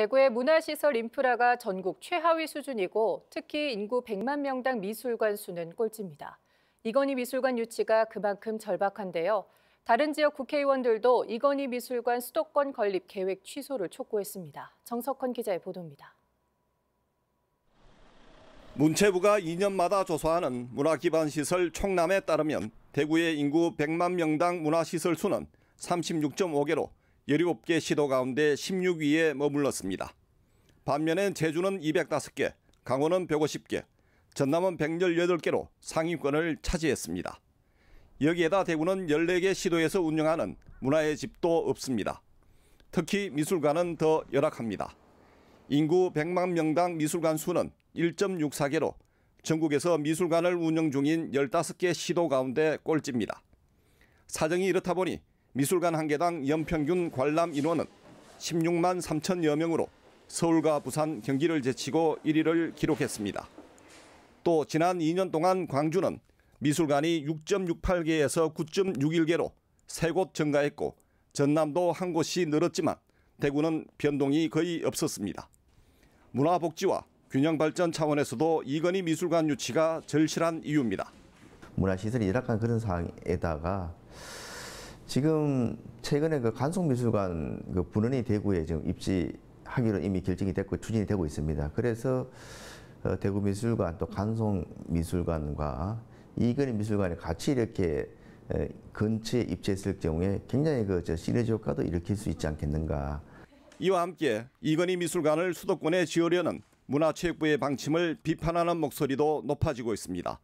대구의 문화시설 인프라가 전국 최하위 수준이고 특히 인구 100만 명당 미술관 수는 꼴찌입니다. 이건희 미술관 유치가 그만큼 절박한데요. 다른 지역 국회의원들도 이건희 미술관 수도권 건립 계획 취소를 촉구했습니다. 정석헌 기자의 보도입니다. 문체부가 2년마다 조사하는 문화기반시설 총남에 따르면 대구의 인구 100만 명당 문화시설 수는 36.5개로 17개 시도 가운데 16위에 머물렀습니다. 반면에 제주는 205개, 강원은 150개, 전남은 118개로 상위권을 차지했습니다. 여기에다 대구는 14개 시도에서 운영하는 문화의 집도 없습니다. 특히 미술관은 더 열악합니다. 인구 100만 명당 미술관 수는 1.64개로 전국에서 미술관을 운영 중인 15개 시도 가운데 꼴찌입니다. 사정이 이렇다 보니 미술관 한 개당 연평균 관람 인원은 16만 3천여 명으로 서울과 부산, 경기를 제치고 1위를 기록했습니다. 또 지난 2년 동안 광주는 미술관이 6.68개에서 9.61개로 3곳 증가했고 전남도 한 곳이 늘었지만 대구는 변동이 거의 없었습니다. 문화복지와 균형발전 차원에서도 이건희 미술관 유치가 절실한 이유입니다. 문화시설이 열악한 그런 상황에다가 지금 최근에 그 간송미술관 그 분원이 대구에 지금 입지하기로 이미 결정이 됐고 추진이 되고 있습니다. 그래서 어, 대구미술관 또 간송미술관과 이근희 미술관이 같이 이렇게 에, 근처에 입지했을 경우에 굉장히 그저 시너지 효과도 일으킬 수 있지 않겠는가. 이와 함께 이건희 미술관을 수도권에 지으려는 문화체육부의 방침을 비판하는 목소리도 높아지고 있습니다.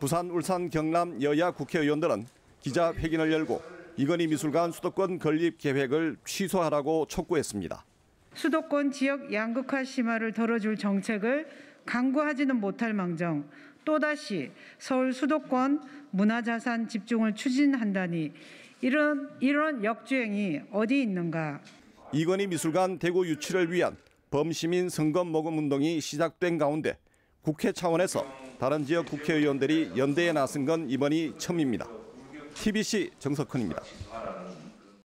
부산, 울산, 경남 여야 국회의원들은 기자회견을 열고 이건희 미술관 수도권 건립 계획을 취소하라고 촉구했습니다. 수도권 지역 양극화 심화를 덜어줄 정책을 강구하지는 못할 망정 또다시 서울 수도권 문화자산 집중을 추진한다니 이런 이런 역주행이 어디 있는가? 이건희 미술관 대구 유치를 위한 범시민 선거 모금 운동이 시작된 가운데 국회 차원에서 다른 지역 국회의원들이 연대에 나선 건 이번이 처음입니다. TBC 정석훈입니다.